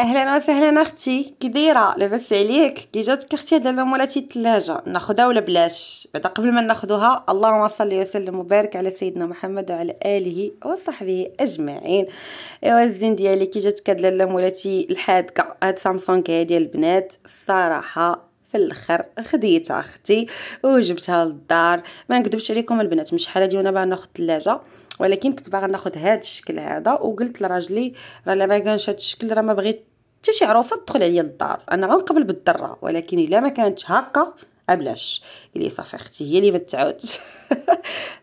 اهلا وسهلا اختي كي دايره لاباس عليك كي جاتك اختي هاد المولات الثلاجه ناخذها ولا بلاش بعدا قبل ما ناخذوها اللهم صل وسلم وبارك على سيدنا محمد وعلى اله وصحبه اجمعين ايوا الزين ديالي كي جاتك هاد مولاتي الحادقه هاد سامسونج هادي البنات الصراحه في الاخر خديتها اختي وجبتها للدار ما نكذبش عليكم البنات مش شحال هادي وانا باغا ناخذ الثلاجه ولكن كنت باغا ناخذ هذا الشكل هذا وقلت لراجلي راه لا ما كانش هذا الشكل راه ما بغيت حتى شي عروسه تدخل عليا للدار انا غنقبل بالدره ولكن الا ما كانتش هكا ابلاش قال لي صافي اختي هي اللي ما تعاودش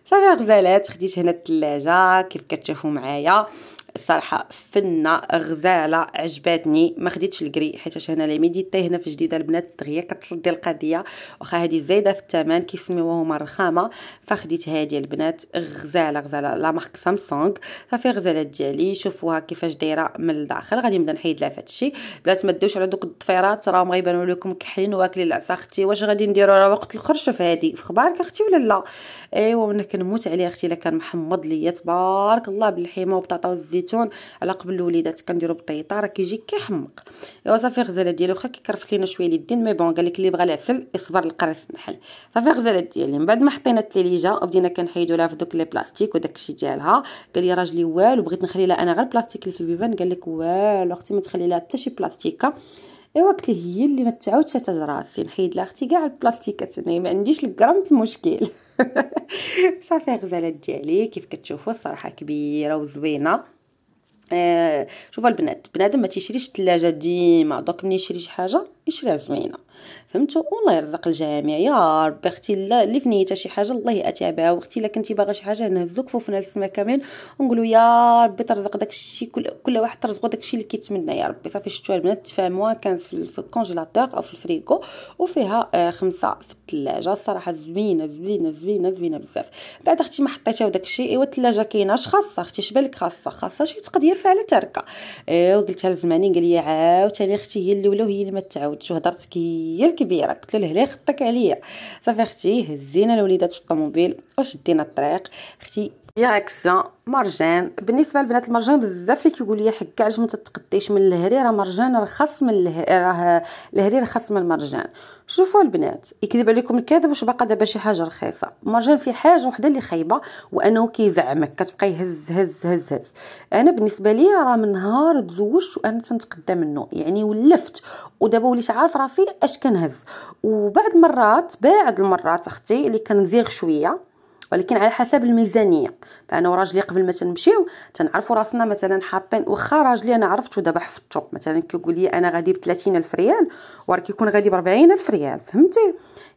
صافي غزالات خديت هنا الثلاجه كيف كتشوفوا معايا الصراحه فنه غزاله عجباتني ما خديتش الكري حيت هنا لي ميديتي هنا في جديده البنات دغيا كتصدي القضيه واخا هذه زايده في الثمن كيسميوها هما الرخامه فخديت هذه البنات غزاله غزاله لا مارك سامسونج صافي غزالات ديالي شوفوها كيفاش دايره من الداخل غادي نبدا نحيد لها فهادشي بلات ما تدوش على دوك الضفيرات راهم غيبانوا لكم كحلين واكلين العصا اختي واش غادي نديروا على وقت الخرشه في هذه في خبارك اختي ولا لا ايوا انا كنموت عليها اختي الا كان محمض ليا تبارك الله بالحيمه وبطاطا والزيت الزيتون على قبل الوليدات كنديرو بالطيطه راه كيجي كيحمق ايوا صافي غزاله ديالي واخا كيكرفس لينا شويه اليدين مي بون لك اللي بغى العسل يصبر القرص نحل صافي غزالات ديالي من بعد ما حطينا التليجه وبدينا كنحيدو لها فدوك لي بلاستيك وداك الشيء ديالها قال لي راجلي والو بغيت نخلي لها انا غير البلاستيك اللي في البيبان قال لك والو اختي ما تخلي لها حتى شي بلاستيكه ايوا قلت ليه هي اللي ما تعاودش تاج راسي نحيد لها اختي كاع البلاستيكات انا ما عنديش الكرام المشكل صافي غزالات ديالي كيف كتشوفوا الصراحه كبيره وزوينه آه شوفوا البنات بنادم ما تيشريش الثلاجه ديما دوك ملي يشري شي حاجه راه زوينه فهمتوا والله يرزق الجميع يا ربي اختي اللي فنيتها شي حاجه الله ياتي بها واختي الا كنتي باغا شي حاجه نهزو كفوفنا للسما كاملين ونقولوا يا ربي ترزق داكشي كل, كل واحد ترزقو داكشي اللي كيتمنى يا ربي صافي شتو البنات تفهموا كانت في الكونجيلاتور او في الفريكو وفيها آه، خمسه في الثلاجه الصراحه زوينه زوينه زوينه زوينه بزاف بعد اختي ما حطيتها وداكشي ايوا الثلاجه كاينه اش خاصه اختي شبالك خاصه خاصه شي تقدير فيها على تركه ايوا آه، وقلتها لزماني قال لي عاوتاني اختي هي الاولى وهي اللي ما عاود شو هضرت كي الكبيره قلت له لهلا خطك عليا صافي اختي هزينا الوليدات في الطوموبيل وشدينا الطريق اختي ديريكسيون مرجان بالنسبه لبنات المرجان بزاف اللي كيقول لي حكا علاش ما تتقديش من الهريره مرجان رخص من الهريره رخص من المرجان شوفوا البنات يكذب عليكم الكاذب واش باقا دابا شي حاجه رخيصه مرجان في حاجه وحده اللي خايبه وانه كيزعمك كتبقى يهز هز هز هز انا بالنسبه لي راه من نهار تزوجت وانا تنتقدى منه يعني ولفت ودابا وليت عارف راسي اش كنهز وبعد المرات بعد المرات اختي اللي كنزيغ شويه ولكن على حسب الميزانيه فانا وراجلي قبل ما تنمشيو تنعرفوا راسنا مثلا حاطين واخا راجلي انا عرفتو دابا حفظتو مثلا كيقول لي انا غادي ب 30000 ريال وراه كيكون غادي ب 40000 ريال فهمتي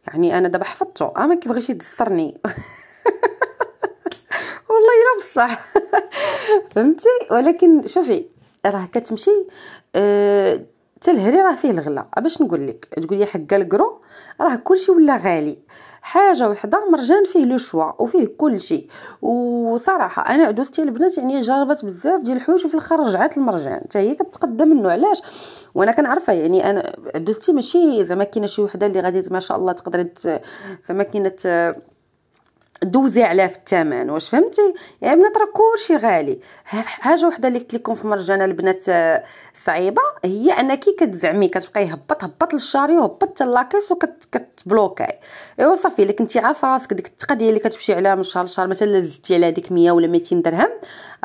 يعني انا دابا حفظتو اه ما كيبغيش يدسرني والله الا بصح فهمتي ولكن شوفي راه كتمشي أه حتى الهري راه فيه الغلا باش نقول لك تقول لي حق الكرو راه كلشي ولا غالي حاجه وحده مرجان فيه لو شوا وفيه كلشي وصراحه انا عدوستي البنات يعني جربت بزاف ديال الحوايج وفي الاخر رجعت المرجان حتى هي كتقدم منه علاش وانا كنعرفها يعني انا عدوستي ماشي زعما كاينه شي وحده اللي غادي ما شاء الله تقدر زعما كاينه دوزي عليه في الثمن واش فهمتي يعني بنات راه كلشي غالي حاجه وحده اللي قلت لكم في مرجانه البنات آه، صعيبه هي انك كتزعمي كتبقى يهبط هبط للشاري وهبط حتى لاكيس وكتبلوكاي ايوا صافي الا كنتي عارفه راسك ديك الثقه ديال اللي كتمشي عليها من شهر لشهر مثلا زدتي على هذيك 100 ولا 200 درهم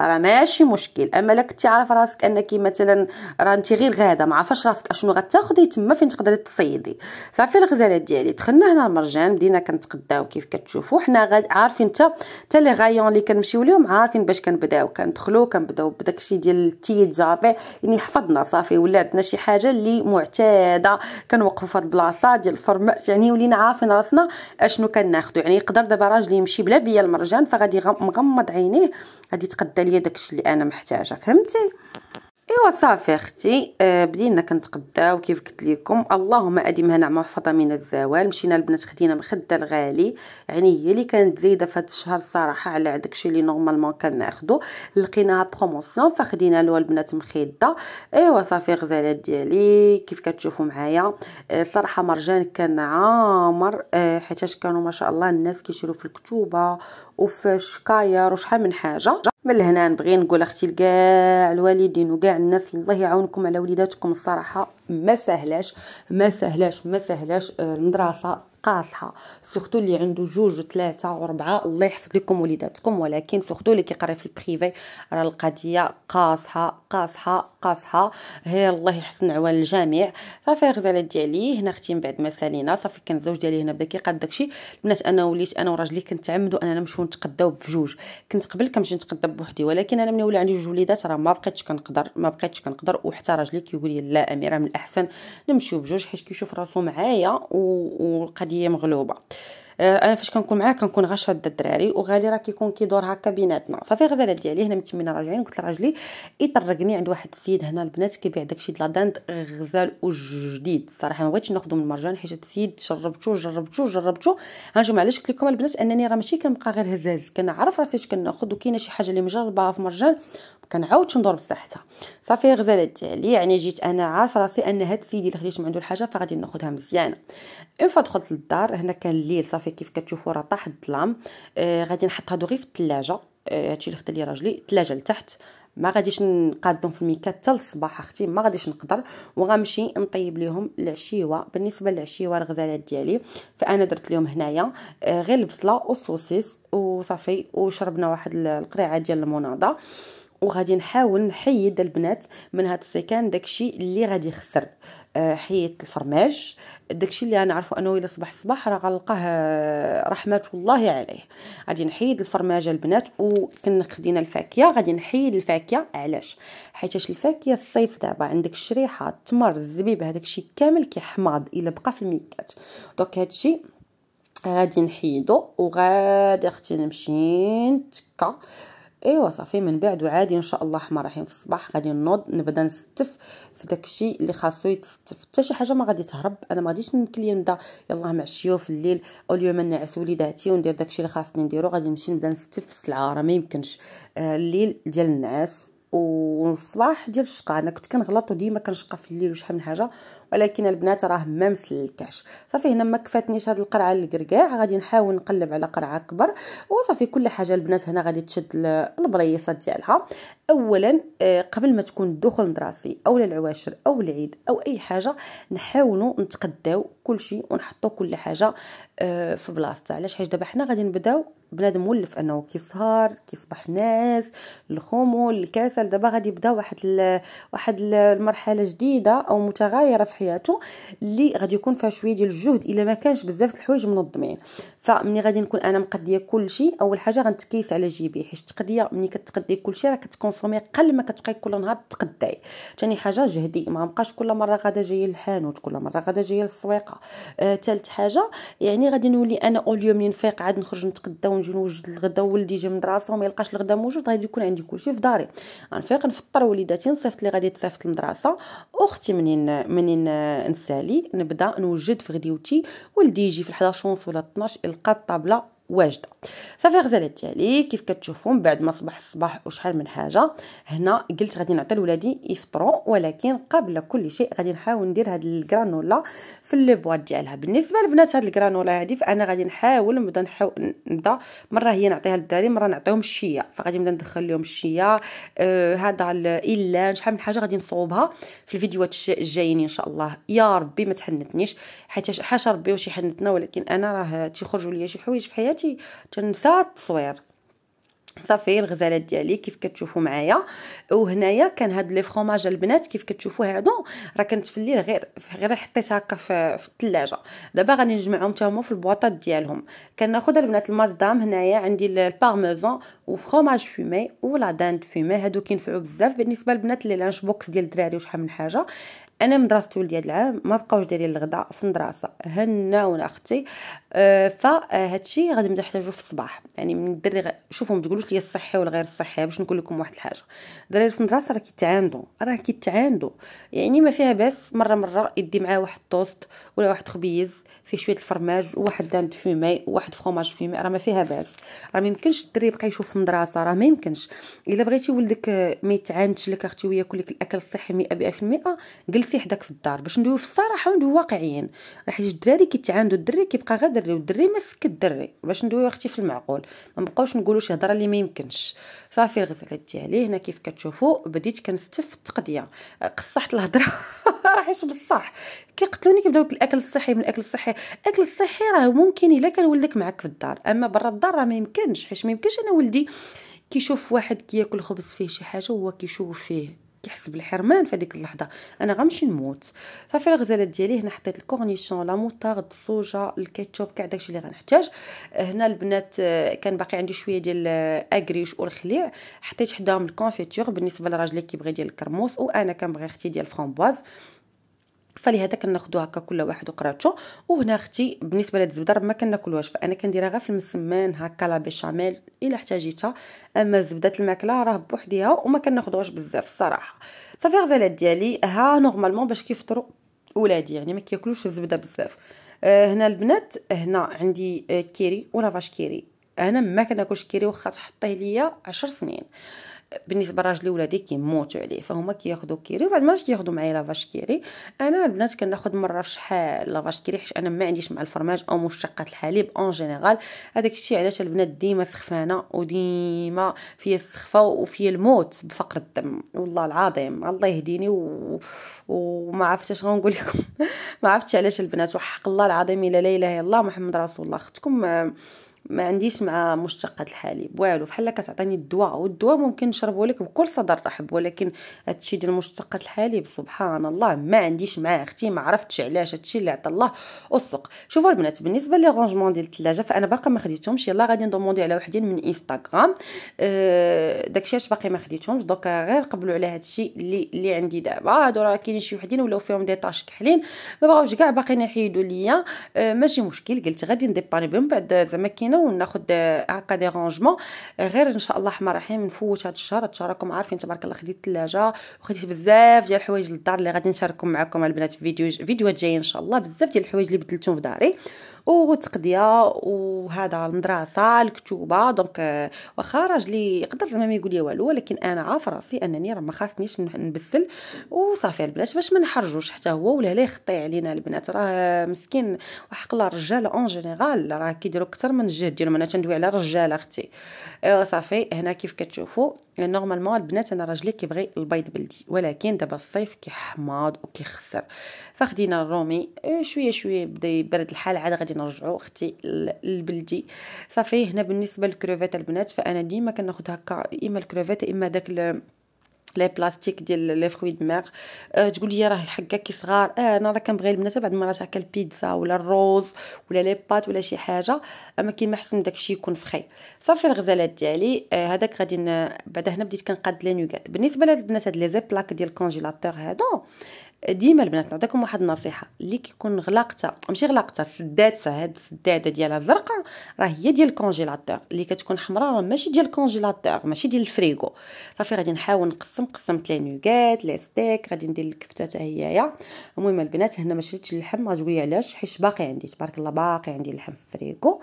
راه ماشي مشكل اما الا كنتي عارفه راسك انك مثلا راه انت غير غاده ما عرفاش راسك اشنو غتاخدي تما فين تقدري تصيدي صافي الغزاله ديالي دخلنا هنا المرجان بدينا كنتقداو كيف كتشوفوا حنا عارفين حتى لي غايون اللي كنمشيو ليهم عارفين باش كنبداو كندخلو كنبداو بداكشي ديال التيت زافي يعني حفظنا صافي ولا عندنا شي حاجه اللي معتاده كنوقفوا فهاد البلاصه ديال الفرمات يعني ولينا عارفين راسنا اشنو كناخذو يعني يقدر دابا راجل يمشي بلا بيا المرجان فغادي مغمض عينيه غادي يتقدى ليا داكشي اللي انا محتاجه فهمتي ايوا صافي اختي آه بدينا كنتقداو كيف قلت لكم اللهم اديمها نعمه محفظه من الزوال مشينا البنات خدينا مخده الغالي يعني هي اللي كانت زايده في هذا الشهر الصراحه على داكشي اللي نورمالمون كناخدو لقيناها بروموسيون فخدينا لو البنات مخده ايوا صافي غزالات ديالي كيف كتشوفوا معايا آه صراحه مرجان كان عامر آه حيتاش كانوا ما شاء الله الناس كيشرو في الكتوبه وفي شكاير وشحال من حاجه من لهنا نبغي نقول اختي لكاع الوالدين وكاع الناس الله يعاونكم على وليداتكم الصراحه ما سهلاش ما سهلاش ما سهلاش آه، المدرسه قاصحه سورتو اللي عنده جوج وثلاثه وربعه الله يحفظ لكم وليداتكم ولكن سورتو اللي كيقرا في البريفي راه القضيه قاصحه قاصحه قاصحه هي الله يحسن عوان الجميع صافي غزاله ديالي هنا اختي من بعد ما سالينا صافي كان الزوج ديالي هنا بدا كيقاد داكشي البنات انا وليت انا وراجلي كنتعمدوا اننا نمشيو نتقداو بجوج كنت قبل كنمشي نتقدا بوحدي ولكن انا ملي ولا عندي جوج وليدات راه ما بقيتش كنقدر ما بقيتش كنقدر وحتى راجلي كيقول لي لا اميره من الاحسن نمشيو بجوج حيت كيشوف راسو معايا والقضيه هي مغلوبه آه، انا فاش كنكون معاه كنكون غشاد الدراري وغالي راه كيكون كيدور هكا بيناتنا صافي غزاله ديالي عليه هنا متمنى راجعين قلت لراجلي يطرقني عند واحد السيد هنا البنات كيبيع داكشي د لاداند غزال وجديد الصراحه ما بغيتش ناخذو من المرجان حيت السيد جربتو جربته جربته هانتوما علاش قلت لكم البنات انني راه ماشي كنبقى غير هزاز كنعرف راسي اش كناخذ وكاينه شي حاجه اللي مجربه في مرجان كنعاودش ندور صحتها صافي غزلت عليه يعني جيت انا عارفه راسي ان هاد السيد اللي خديت من عنده الحاجه فغادي ناخذها مزيانه اون فوا دخلت للدار هنا كان الليل صافي كيف كتشوفوا راه طاح الظلام آه غادي نحط هادو غير في الثلاجه آه، هادشي آه اللي خدا لي راجلي الثلاجه لتحت ما غاديش نقادهم في الميكات حتى للصباح اختي ما غاديش نقدر وغنمشي نطيب لهم العشيوه بالنسبه للعشيوه الغزالات ديالي فانا درت لهم هنايا آه، غير البصله والسوسيس وصافي وشربنا واحد القريعه ديال المناضه وغادي نحاول نحيد البنات من هاد السيكان داكشي اللي غادي يخسر أه حيت الفرماج داكشي اللي غنعرفو انه الا صبح الصباح راه غنلقاه آه، رحمه الله عليه غادي نحيد الفرماجه البنات وكن خدينا الفاكهه غادي نحيد الفاكهه علاش حيتاش الفاكهه الصيف دابا عندك الشريحه التمر الزبيب هذاك الشيء كامل كيحماض الا بقى في الميكات دونك هادشي غادي نحيدو وغادي اختي نمشي نتكا ايوا صافي من بعد وعادي ان شاء الله الرحمن الرحيم في الصباح غادي نوض نبدا نستف في داكشي اللي خاصو يتستف حتى شي حاجه ما غادي تهرب انا ما غاديش نمكن نبدا يلاه مع الشيو في الليل او اليوم نعس وليداتي وندير داكشي اللي خاصني نديرو غادي نمشي نبدا نستف في السلعه راه ما يمكنش آه الليل ديال النعاس والصباح ديال الشقا انا كنت كنغلط وديما كنشقى في الليل وشحال من حاجه ولكن البنات راه ما مسلكاش صافي هنا ما كفاتنيش هاد القرعه الكركاع غادي نحاول نقلب على قرعه اكبر وصافي كل حاجه البنات هنا غادي تشد البريصات ديالها اولا آه، قبل ما تكون الدخول المدرسي او العواشر او العيد او اي حاجه نحاولوا نتقداو كلشي ونحطوا كل حاجه آه، في بلاصتها علاش حيت دابا حنا غادي نبداو بنادم مولف انه كي صهار كي صبح ناعس الخمول الكسل دابا غادي يبدا واحد ال... واحد المرحله جديده او متغايره في حياته اللي غادي يكون فيها شويه ديال الجهد الا ما كانش بزاف الحوايج منظمين فمني غادي نكون انا مقديه كلشي اول حاجه غنتكيس على جيبي حيت التقديه ملي كتقدي كلشي راه كتكونسومي قل ما كتبقاي كل نهار تقداي ثاني حاجه جهدي ما بقاش كل مره غادا جايه للحانوت كل مره غادا جايه للسويقه ثالث آه حاجه يعني غادي نولي انا اول ملي نفيق عاد نخرج نتغدى ونجي نوجد الغدا ولدي جا من مدرسه وما يلقاش الغدا موجود غادي يكون عندي كلشي في داري غنفيق نفطر وليداتي نصيفط لي غادي تصيفط المدرسه اختي منين منين آه، نسالي نبدا نوجد في غديوتي ولدي يجي في 11 ونص ولا 12 القات طابله واجده صافي غزلت ديالي كيف كتشوفوا من بعد ما صبح الصباح وشحال من حاجه هنا قلت غادي نعطي لولادي يفطروا ولكن قبل كل شيء غادي نحاول ندير هاد الكرانولا في لي بواط ديالها بالنسبه لبنات هاد الكرانولا هادي فانا غادي نحاول نبدا نحاول نبدا مره هي نعطيها للدراري مره نعطيهم الشيه فغادي نبدا ندخل لهم الشيه آه هذا الا شحال من حاجه غادي نصوبها في الفيديوهات الجايين ان شاء الله يا ربي ما تحنتنيش حيت حاشا ربي واش يحنتنا ولكن انا راه تيخرجوا ليا شي حوايج في حياتي حياتي تنسى التصوير صافي الغزالات ديالي كيف كتشوفوا معايا وهنايا كان هاد لي فروماج البنات كيف كتشوفوا هادو راه كنت في الليل غير غير حطيت هكا في, في الثلاجه دابا غادي نجمعهم حتى في البواطات ديالهم كناخذ البنات المازدام هنايا عندي البارميزون وفروماج فومي ولا داند فومي هادو كينفعوا بزاف بالنسبه للبنات لي لانش بوكس ديال الدراري وشحال من حاجه انا من دراسه ولدي هذا العام ما بقاوش دايرين الغداء في المدرسه هناونا اختي أه فهادشي أه، غادي نبدا نحتاجو في الصباح يعني من الدري شوفوا ما تقولوش لي الصحي والغير الصحي باش نقول لكم واحد الحاجه الدراري في المدرسه راه كيتعاندوا راه كيتعاندوا يعني ما فيها باس مره مره يدي معاه واحد الطوست ولا واحد خبيز فيه شويه الفرماج وواحد دان فيمي وواحد فروماج فيمي راه ما فيها باس راه ما يمكنش الدري يبقى يشوف في المدرسه راه ما يمكنش الا بغيتي ولدك ما يتعاندش لك اختي وياكل لك الاكل الصحي 100% جلس شخصي حداك في الدار باش ندويو في الصراحه وندويو واقعيين راه حيت الدراري كيتعاندوا الدري كيبقى غير دري والدري سك الدري باش ندويو اختي في المعقول ما نبقاوش نقولوا شي هضره اللي ما يمكنش صافي الغزاله ديالي هنا كيف كتشوفوا بديت كنستف في التقديه قصحت الهضره راه حيت بصح كيقتلوني كيبداو الاكل الصحي من الاكل الصحي الاكل الصحي راه ممكن الا كان ولدك معك في الدار اما برا الدار راه ما يمكنش حيت ما يمكنش انا ولدي كيشوف واحد كياكل خبز فيه شي حاجه وهو كيشوف فيه كيحس بالحرمان في هذيك اللحظه انا غنمشي نموت صافي الغزالات ديالي هنا حطيت الكورنيشون لا موطارد الصوجه الكاتشوب كاع داكشي اللي غنحتاج هنا البنات آه، كان باقي عندي شويه ديال آه، اكريش والخليع حطيت حداهم الكونفيتور بالنسبه للراجل اللي كيبغي ديال الكرموس وانا كنبغي اختي ديال الفرامبواز فلهذا كناخذوها هكا كل واحد وقراتو وهنا اختي بالنسبه لهاد راه ما كناكلوهاش فانا كنديرها غير في المسمان هكا لا بيشاميل الا احتاجيتها اما زبده الماكله راه بوحديها وما كناخذوهاش بزاف الصراحه صافي غزالات ديالي ها نورمالمون باش كيفطروا ولادي يعني ما كياكلوش الزبده بزاف أه هنا البنات هنا عندي أه، كيري ولا فاش كيري انا ما كناكلش كيري واخا تحطيه ليا 10 سنين بالنسبه لراجلي ولادي كيموتوا عليه فهما كياخذوا كيري وبعد مرات كياخذوا معايا لافاش كيري انا البنات كناخذ مره في شحال لافاش كيري حيت انا ما عنديش مع الفرماج او مشتقات الحليب اون جينيرال هذاك الشيء علاش البنات ديما سخفانه وديما فيا السخفه وفيا الموت بفقر الدم والله العظيم الله يهديني و... وما عرفتش غنقول لكم ما عرفتش علاش البنات وحق الله العظيم لا اله الا الله محمد رسول الله اختكم ما عنديش مع مشتقات الحليب والو بحال كتعطيني الدواء والدواء ممكن نشربه لك بكل صدر رحب ولكن هادشي ديال مشتقات الحليب سبحان الله ما عنديش معاه اختي ما عرفتش علاش هادشي اللي عطى الله السوق شوفوا البنات بالنسبه لي رونجمون ديال الثلاجه فانا باقا ما خديتهمش يلا غادي ندوموندي على وحدين من انستغرام أه داكشي اش باقي ما خديتهمش دوكا غير قبلوا على هادشي اللي اللي عندي دابا هادو راه كاينين شي وحدين ولاو فيهم دي طاش كحلين ما بغاوش كاع باقيين يحيدوا ليا أه ماشي مشكل قلت غادي نديباني بهم بعد زعما كاين زينه وناخذ آه، هكا دي رانجمون آه، غير ان شاء الله الرحمن الرحيم نفوت هذا الشهر هذا الشهر راكم عارفين تبارك الله خديت الثلاجه وخديت بزاف ديال الحوايج للدار اللي غادي نشاركهم معكم البنات في فيديو فيديوهات جايه ان شاء الله بزاف ديال الحوايج اللي بدلتهم في داري والتقضيه وهذا المدرسه الكتوبه دونك آه، واخا راجلي يقدر زعما ما يقول لي والو ولكن انا عارف راسي انني راه ما خاصنيش نبسل وصافي البنات باش ما نحرجوش حتى هو ولا لا يخطي علينا البنات راه مسكين وحق الله الرجال اون جينيرال راه كيديروا اكثر من الجهد ديالهم انا تندوي على الرجال اختي آه، صافي هنا كيف كتشوفوا نورمالمون البنات انا راجلي كيبغي البيض بلدي ولكن دابا الصيف كيحماض وكيخسر فخدينا الرومي آه، شويه شويه بدا يبرد الحال عاد غادي نرجعو اختي لبلدي صافي هنا بالنسبه للكروفيت البنات فانا ديما كناخذ هكا اما الكروفيت اما داك لي بلاستيك ديال لي فروي دو ميغ أه، تقول لي راه الحكه كي صغار آه انا راه كنبغي البنات بعد المرات هكا البيتزا ولا الروز ولا لي بات ولا شي حاجه اما كيما حسن داكشي يكون فخي صافي الغزالات ديالي آه غادي بعدا هنا بديت كنقاد لي نوغات بالنسبه لهاد البنات هاد لي زيبلاك ديال الكونجيلاتور هادو ديما البنات نعطيكم واحد النصيحه اللي كيكون غلاقته ماشي غلاقته سدادته هاد السداده ديالها زرقاء راه هي ديال الكونجيلاتور اللي كتكون حمراء راه ماشي ديال الكونجيلاتور ماشي ديال الفريغو صافي غادي نحاول نقسم قسمت لي نوغات لي ستيك غادي ندير الكفته حتى يا المهم البنات هنا ما شريتش اللحم غادي علاش حيت باقي عندي تبارك الله باقي عندي اللحم في الفريغو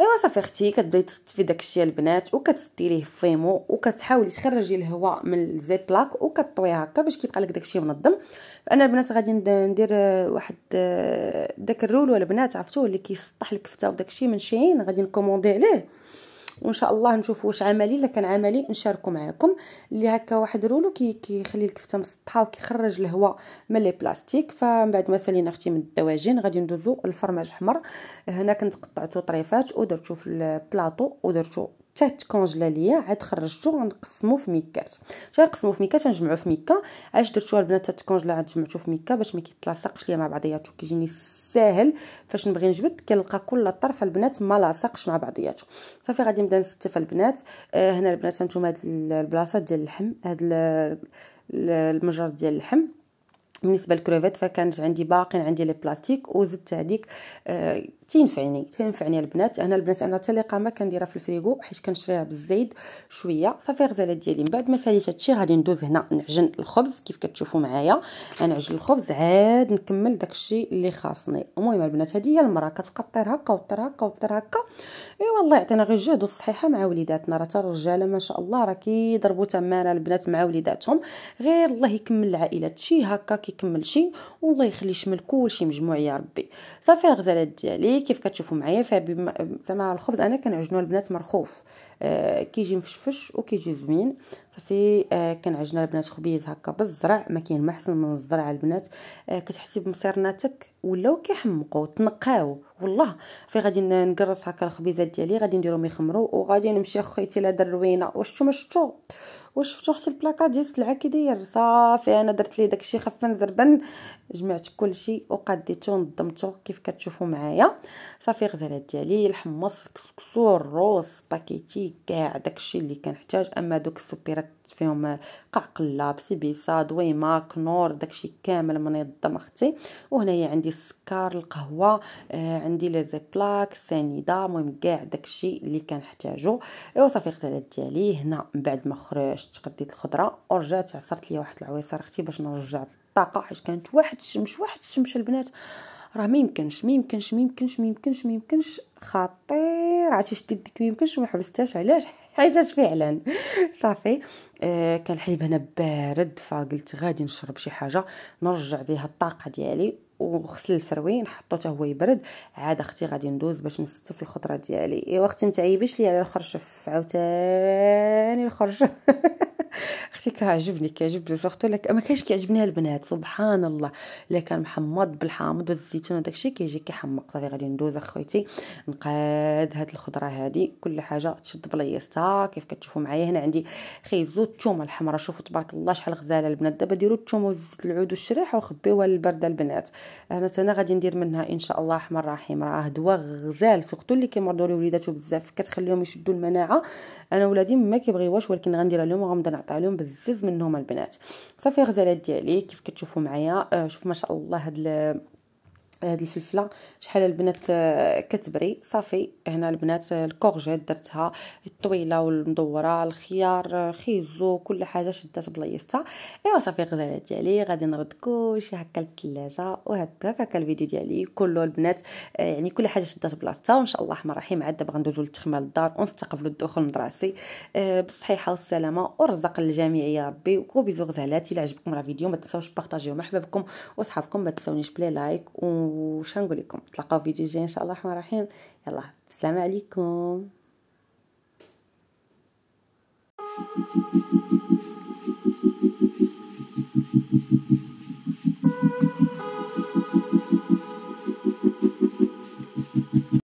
ايوا صافي اختي كتبداي تصطفي داكشي البنات وكتسدي ليه فيمو وكتحاولي تخرجي الهواء من الزي بلاك وكطويه هكا باش كيبقى لك داكشي منظم انا البنات غادي ندير آه، واحد آه، داك ولا البنات عرفتوه اللي كيسطح الكفته وداكشي من شين غادي نكوموندي عليه وان شاء الله نشوف واش عملي الا كان عملي نشاركو معاكم اللي هكا واحد رولو كي كيخلي الكفته مسطحه وكيخرج الهواء من لي بلاستيك فمن بعد ما سالينا اختي من الدواجن غادي ندوزو الفرماج حمر هنا كنت قطعتو طريفات ودرتو في البلاطو ودرتو تات كونجلا ليا عاد خرجتو غنقسمو في ميكات باش نقسمو في ميكات غنجمعو في ميكه علاش درتو البنات كونجلا عاد جمعتو في ميكه باش ما كيتلاصقش ليا مع بعضياتو كيجيني ساهل فاش نبغي نجبد كنلقى كل طرف البنات ما لاصقش مع بعضياته صافي غادي نبدا نستف البنات آه هنا البنات هانتوما هاد البلاصه ديال اللحم هاد المجرد ديال اللحم بالنسبه للكروفيت فكانت عندي باقي عندي لي بلاستيك وزدت هذيك آه تنفعني تنفعني البنات انا البنات انا تليقه ما كنديرها في الفريغو حيت كنشريها بالزيت شويه صافي غزاله ديالي من بعد ما ساليت هادشي غادي ندوز هنا نعجن الخبز كيف كتشوفوا معايا انا نعجن الخبز عاد نكمل داكشي اللي خاصني المهم البنات هذه هي المراه كتبقى طير هكا وطير هكا وطير هكا اي الله يعطينا غير الجهد والصحيحه مع وليداتنا راه الرجاله ما شاء الله راه كيضربوا تماره البنات مع وليداتهم غير الله يكمل العائله شي هكا كي كيكمل شي والله يخلي شمل شي مجموع يا ربي صافي الغزالات ديالي كيف كتشوفوا معايا فبما زعما الخبز انا كنعجنو البنات مرخوف آه كيجي مفشفش وكيجي زوين صافي آه كنعجنها البنات خبيز هكا بالزرع ما كاين ما احسن من الزرع البنات آه كتحسي بمصيرناتك ولاو كيحمقوا تنقاو والله فين غادي نقرص هكا الخبيزات ديالي غادي نديرهم يخمروا وغادي نمشي اخويتي لهاد الروينه واش نتوما شفتوا واش شفتوا حتى البلاكا ديال السلعه كي داير صافي انا درت ليه داكشي خفن زربن جمعت كلشي وقديته ونظمته كيف كتشوفوا معايا صافي غزالات ديالي الحمص الكسكسو الروز سباكيتي كاع داكشي اللي كنحتاج اما دوك السوبيرات فيهم قعقله بسبيسه دويما كنور داكشي كامل منظم اختي وهنايا عندي السكر القهوه آه عندي لي زي بلاك سنيده المهم كاع داكشي اللي كنحتاجو ايوا صافي اغتلت ديالي هنا من بعد ما خرجت قديت الخضره ورجعت عصرت ليا واحد العويصر اختي باش نرجع الطاقه حيت كانت واحد الشمس واحد الشمس البنات راه ما يمكنش ما يمكنش ما يمكنش ما يمكنش ما يمكنش خطير عرفتي شتي ديك ما يمكنش ما حبستهاش علاش حيت فعلا صافي آه كان الحليب هنا بارد فقلت غادي نشرب شي حاجه نرجع بها الطاقه ديالي وغسل الفروين حطو حتى هو يبرد عاد اختي غادي ندوز باش نستف الخضره ديالي ايوا اختي متعيبيش لي على الخرشف عاوتاني الخرشف اختي كيعجبني كيعجبني سورتو لك ما كاينش كيعجبني البنات سبحان الله الا كان محمض بالحامض والزيتون وداكشي كيجي كيحمق صافي غادي ندوز اخويتي نقاد هاد الخضره هادي كل حاجه تشد بلايصتها كيف كتشوفوا معايا هنا عندي خيزو الثومه الحمراء شوفوا تبارك الله شحال غزاله البنات دابا ديروا الثومه وزيت العود والشريحه وخبيوها للبرده البنات انا انا غادي ندير منها ان شاء الله احمر رحيم راه دواء غزال سورتو اللي كيمرضوا لوليداتو بزاف كتخليهم يشدوا المناعه انا ولادي ما كيبغيوهاش ولكن غنديرها لهم وغنبدا نعطي لهم بزز منهم البنات صافي غزالات ديالي كيف كتشوفوا معايا آه شوف ما شاء الله هاد هاد الفلفله شحال البنات آه، كتبري صافي هنا البنات آه، الكورجيت درتها الطويله والمدوره الخيار آه، خيزو كل حاجه شدات بلايصتها ايوا صافي غزاله ديالي غادي نرد كلشي هكا للثلاجه وهكاك هكا الفيديو ديالي كله البنات يعني كل حاجه شدات بلاصتها وان شاء الله الرحمن الرحيم عاد دابا غندوزو للتخمال الدار ونستقبلوا الدخول المدرسي بالصحيحه والسلامه ورزق الجميع يا ربي وكو بيزو غزالات الى عجبكم راه فيديو ما تنساوش بارطاجيوه مع حبابكم وصحابكم ما تنساونيش بلي لايك و وش نقول لكم تلقاو فيديو جاي ان شاء الله الرحمن الرحيم يلا السلام عليكم Thank you.